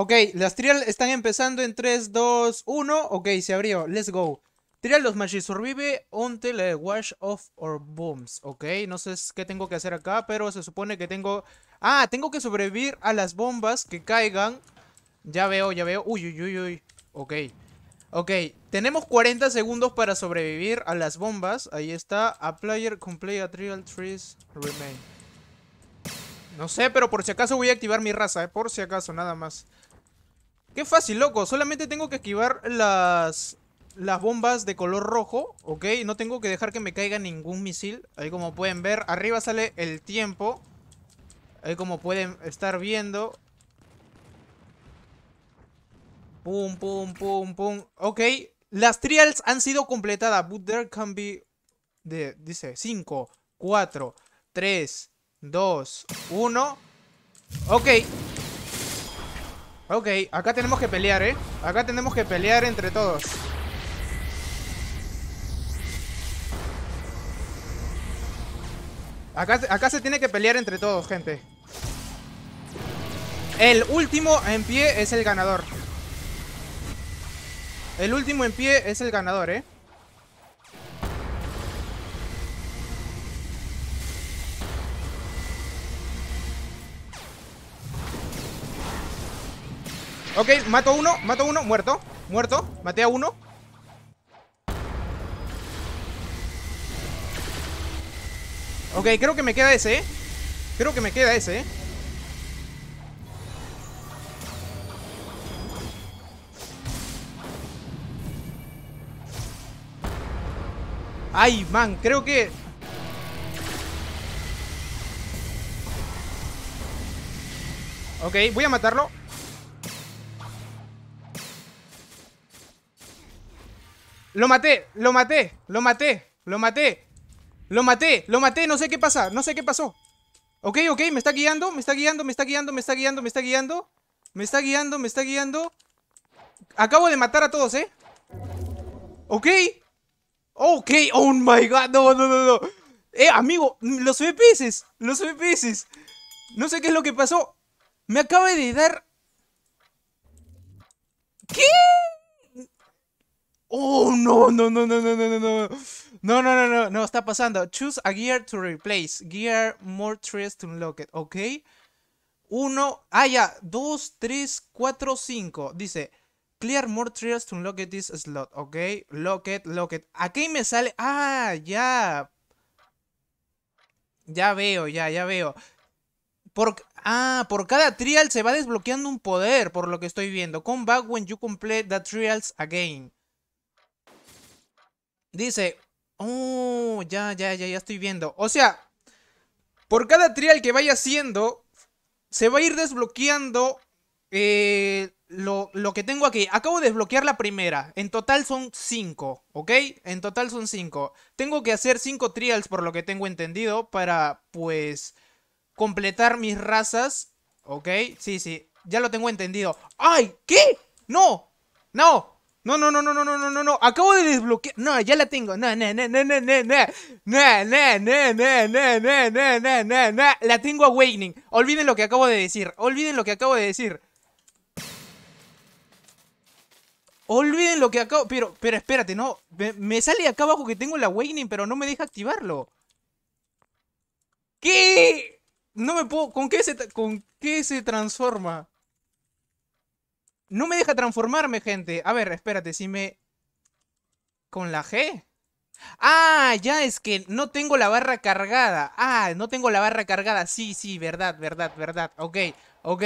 Ok, las trial están empezando en 3, 2, 1. Ok, se abrió. Let's go. Trial los Magic Survive until the wash off or bombs. Ok, no sé qué tengo que hacer acá, pero se supone que tengo... Ah, tengo que sobrevivir a las bombas que caigan. Ya veo, ya veo. Uy, uy, uy, uy. Ok. Ok, tenemos 40 segundos para sobrevivir a las bombas. Ahí está. A player complete a trial trees remain. No sé, pero por si acaso voy a activar mi raza, ¿eh? por si acaso, nada más. Qué fácil, loco. Solamente tengo que esquivar las, las bombas de color rojo, ¿ok? No tengo que dejar que me caiga ningún misil. Ahí como pueden ver, arriba sale el tiempo. Ahí como pueden estar viendo. Pum, pum, pum, pum. Ok, las trials han sido completadas. But there can be... dice 5, 4, 3, 2, 1. Ok, Ok, acá tenemos que pelear, ¿eh? Acá tenemos que pelear entre todos. Acá, acá se tiene que pelear entre todos, gente. El último en pie es el ganador. El último en pie es el ganador, ¿eh? Ok, mato uno, mato uno, muerto Muerto, maté a uno Ok, creo que me queda ese, ¿eh? Creo que me queda ese, ¿eh? Ay, man, creo que... Ok, voy a matarlo Lo maté, lo maté, lo maté, lo maté. Lo maté, lo maté, no sé qué pasa, no sé qué pasó. Ok, ok, me está guiando, me está guiando, me está guiando, me está guiando, me está guiando. Me está guiando, me está guiando. Acabo de matar a todos, ¿eh? Ok. Ok, oh my god, no, no, no, no. Eh, amigo, los FPS, los FPS. No sé qué es lo que pasó. Me acaba de dar Oh, no, no, no, no, no, no, no, no. No, no, no, no, no, está pasando. Choose a gear to replace. Gear more trials to unlock it. Ok. Uno. Ah, ya. Dos, tres, cuatro, cinco. Dice. Clear more trials to unlock this slot. Ok. Lock it, lock it. Aquí me sale. Ah, ya. Ya veo, ya, ya veo. Por, ah, por cada trial se va desbloqueando un poder, por lo que estoy viendo. Come back when you complete the trials again dice, oh, ya, ya, ya, ya estoy viendo. O sea, por cada trial que vaya haciendo, se va a ir desbloqueando eh, lo, lo, que tengo aquí. Acabo de desbloquear la primera. En total son cinco, ¿ok? En total son cinco Tengo que hacer cinco trials por lo que tengo entendido para, pues, completar mis razas. ¿Ok? Sí, sí. Ya lo tengo entendido. ¡Ay! ¿Qué? ¡No! ¡No! No, no, no, no, no, no, no, no, Acabo de desbloquear. No, ya la tengo. No, no, no, no, no, no, no. No, no, no, no, no, no, no, no, no, no. La tengo awakening. Olviden lo que acabo de decir. Olviden lo que acabo de decir. Olviden lo que acabo... Pero, pero espérate, no. Me, sale acá abajo que tengo la awakening, pero no me deja activarlo. ¿Qué? No me puedo... ¿Con qué se, ¿con qué se transforma? No me deja transformarme, gente. A ver, espérate, si me... ¿Con la G? Ah, ya es que no tengo la barra cargada. Ah, no tengo la barra cargada. Sí, sí, verdad, verdad, verdad. Ok, ok.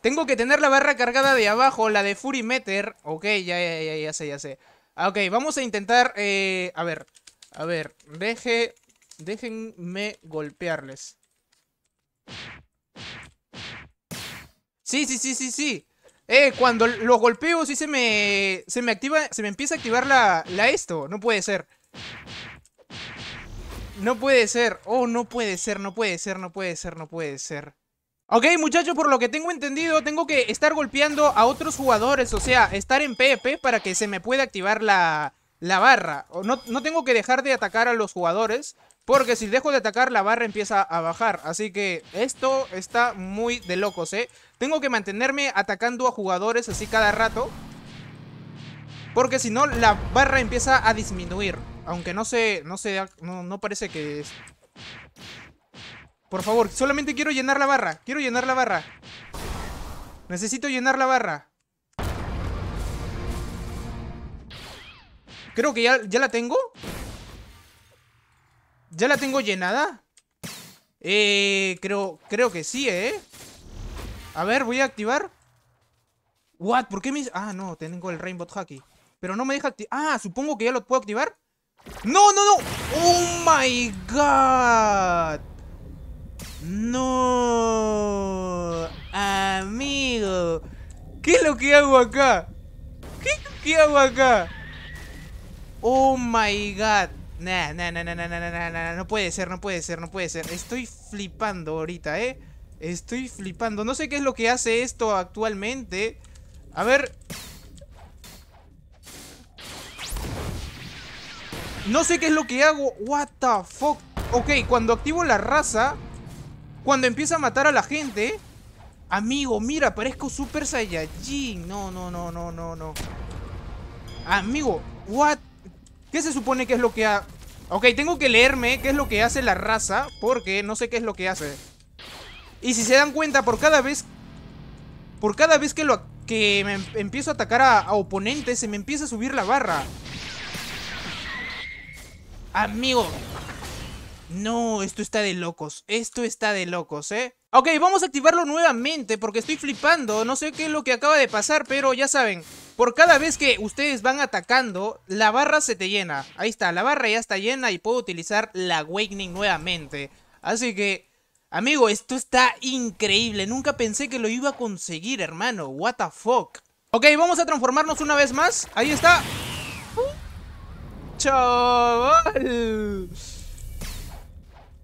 Tengo que tener la barra cargada de abajo, la de Fury Meter. Ok, ya, ya, ya, ya sé, ya sé. Ah, ok, vamos a intentar... Eh, a ver, a ver. Deje, déjenme golpearles. Sí, sí, sí, sí, sí. Eh, cuando los golpeo sí se me. Se me activa. Se me empieza a activar la, la esto. No puede ser. No puede ser. Oh, no puede ser, no puede ser, no puede ser, no puede ser. Ok, muchachos, por lo que tengo entendido, tengo que estar golpeando a otros jugadores. O sea, estar en PP para que se me pueda activar la, la barra. no, no tengo que dejar de atacar a los jugadores. Porque si dejo de atacar, la barra empieza a bajar. Así que esto está muy de locos, ¿eh? Tengo que mantenerme atacando a jugadores así cada rato. Porque si no, la barra empieza a disminuir. Aunque no sé No, sé, no, parece que... Es. Por favor, solamente quiero llenar la barra. Quiero llenar la barra. Necesito llenar la barra. Creo que ya, ya la tengo. ¿Ya la tengo llenada? Eh, creo, creo que sí, ¿eh? A ver, voy a activar. What? ¿Por qué me... Ah, no, tengo el Rainbow Hacky. Pero no me deja activar... Ah, supongo que ya lo puedo activar. ¡No, no, no! ¡Oh, my God! ¡No! Amigo. ¿Qué es lo que hago acá? ¿Qué es hago acá? ¡Oh, my God! Nah, nah, nah, nah, nah, nah, nah, nah, nah, no puede ser, no puede ser, no puede ser. Estoy flipando ahorita, ¿eh? Estoy flipando. No sé qué es lo que hace esto actualmente. A ver. No sé qué es lo que hago. What the fuck. Ok, cuando activo la raza. Cuando empieza a matar a la gente. Amigo, mira, parezco Super Saiyajin. No, no, no, no, no, no. Amigo, what? ¿Qué se supone que es lo que ha...? Ok, tengo que leerme qué es lo que hace la raza. Porque no sé qué es lo que hace. Y si se dan cuenta, por cada vez. Por cada vez que lo que me empiezo a atacar a, a oponentes, se me empieza a subir la barra. Amigo. No, esto está de locos. Esto está de locos, ¿eh? Ok, vamos a activarlo nuevamente porque estoy flipando. No sé qué es lo que acaba de pasar, pero ya saben. Por cada vez que ustedes van atacando, la barra se te llena. Ahí está, la barra ya está llena y puedo utilizar la Awakening nuevamente. Así que Amigo, esto está increíble. Nunca pensé que lo iba a conseguir, hermano. What the fuck. Ok, vamos a transformarnos una vez más. Ahí está. ¡Uh! Chaval.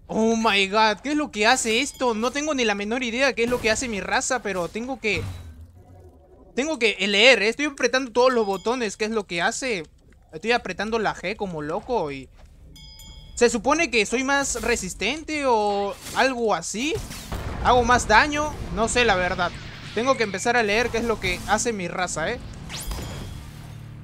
Oh my god, ¿qué es lo que hace esto? No tengo ni la menor idea de qué es lo que hace mi raza, pero tengo que... Tengo que leer, ¿eh? estoy apretando todos los botones, ¿qué es lo que hace? Estoy apretando la G como loco y... Se supone que soy más resistente o algo así. Hago más daño. No sé la verdad. Tengo que empezar a leer qué es lo que hace mi raza, ¿eh?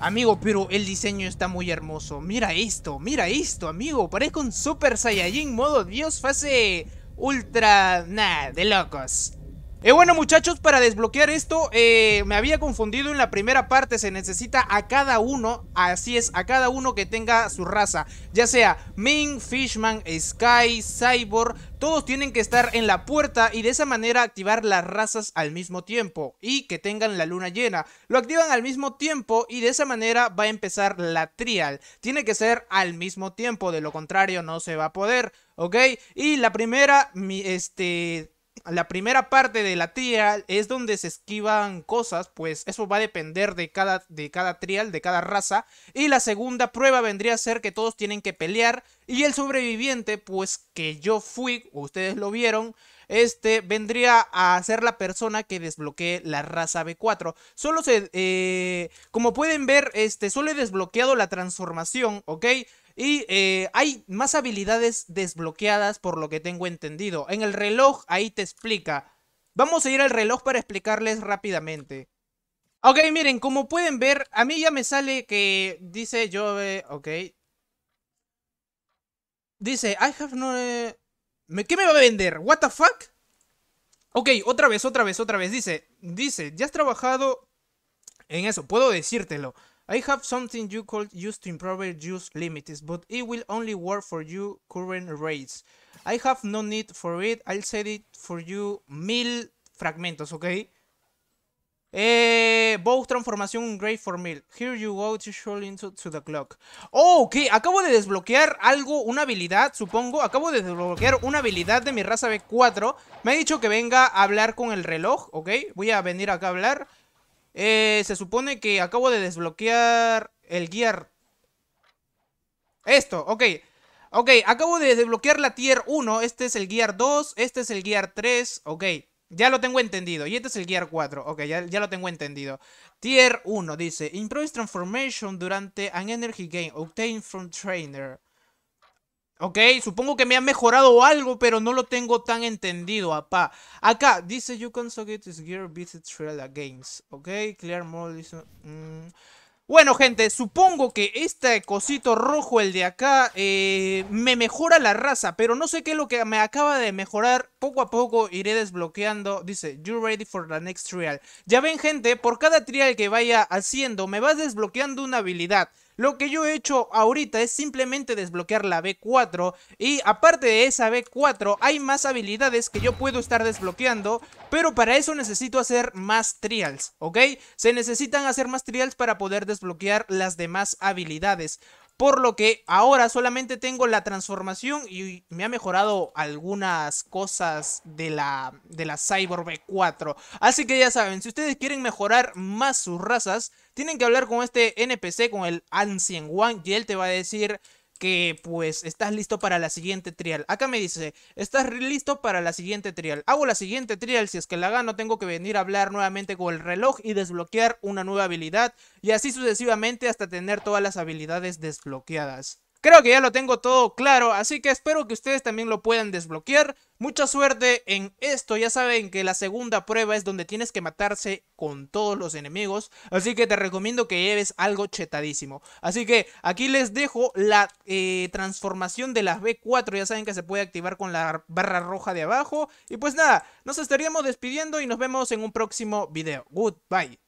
Amigo, pero el diseño está muy hermoso. Mira esto, mira esto, amigo. Parezco un Super Saiyajin modo Dios fase ultra... Nah, de locos. Eh, bueno muchachos, para desbloquear esto, eh, me había confundido en la primera parte, se necesita a cada uno, así es, a cada uno que tenga su raza, ya sea Ming, Fishman, Sky, Cyborg, todos tienen que estar en la puerta y de esa manera activar las razas al mismo tiempo y que tengan la luna llena, lo activan al mismo tiempo y de esa manera va a empezar la trial, tiene que ser al mismo tiempo, de lo contrario no se va a poder, ¿ok? Y la primera, mi, este la primera parte de la trial es donde se esquivan cosas, pues eso va a depender de cada, de cada trial, de cada raza. Y la segunda prueba vendría a ser que todos tienen que pelear. Y el sobreviviente, pues que yo fui, ustedes lo vieron, este vendría a ser la persona que desbloquee la raza B4. Solo se, eh, como pueden ver, este, solo he desbloqueado la transformación, ¿ok? Y eh, hay más habilidades desbloqueadas por lo que tengo entendido. En el reloj ahí te explica. Vamos a ir al reloj para explicarles rápidamente. Ok, miren, como pueden ver, a mí ya me sale que dice yo... Eh, ok. Dice, I have no... Eh, ¿Qué me va a vender? ¿What the fuck? Ok, otra vez, otra vez, otra vez. Dice, dice, ya has trabajado en eso, puedo decírtelo. I have something you could use to improve use limits, but it will only work for you current rates. I have no need for it, I'll set it for you mil fragmentos, ok? Eh, both transformación great for mil. Here you go to show into the clock. Oh, ok, acabo de desbloquear algo, una habilidad, supongo. Acabo de desbloquear una habilidad de mi raza B4. Me ha dicho que venga a hablar con el reloj, ok? Voy a venir acá a hablar. Eh, se supone que acabo de desbloquear el gear. Esto, ok. Ok, acabo de desbloquear la tier 1. Este es el gear 2. Este es el gear 3. Ok, ya lo tengo entendido. Y este es el gear 4. Ok, ya, ya lo tengo entendido. Tier 1 dice: Improves transformation durante an energy gain obtained from trainer. Ok, supongo que me ha mejorado algo, pero no lo tengo tan entendido, apá. Acá, dice, you can get this gear visit trial, against. Ok, clear more, mm". Bueno, gente, supongo que este cosito rojo, el de acá, eh, me mejora la raza, pero no sé qué es lo que me acaba de mejorar. Poco a poco iré desbloqueando. Dice, you're ready for the next trial. Ya ven, gente, por cada trial que vaya haciendo, me vas desbloqueando una habilidad. Lo que yo he hecho ahorita es simplemente desbloquear la B4 y aparte de esa B4 hay más habilidades que yo puedo estar desbloqueando, pero para eso necesito hacer más trials, ¿ok? Se necesitan hacer más trials para poder desbloquear las demás habilidades. Por lo que ahora solamente tengo la transformación y me ha mejorado algunas cosas de la, de la Cyborg B4. Así que ya saben, si ustedes quieren mejorar más sus razas, tienen que hablar con este NPC, con el Ancient One, y él te va a decir que pues estás listo para la siguiente trial. Acá me dice, estás listo para la siguiente trial. Hago la siguiente trial, si es que la gano tengo que venir a hablar nuevamente con el reloj y desbloquear una nueva habilidad y así sucesivamente hasta tener todas las habilidades desbloqueadas. Creo que ya lo tengo todo claro, así que espero que ustedes también lo puedan desbloquear. Mucha suerte en esto, ya saben que la segunda prueba es donde tienes que matarse con todos los enemigos, así que te recomiendo que lleves algo chetadísimo. Así que aquí les dejo la eh, transformación de las B4, ya saben que se puede activar con la barra roja de abajo. Y pues nada, nos estaríamos despidiendo y nos vemos en un próximo video. Goodbye.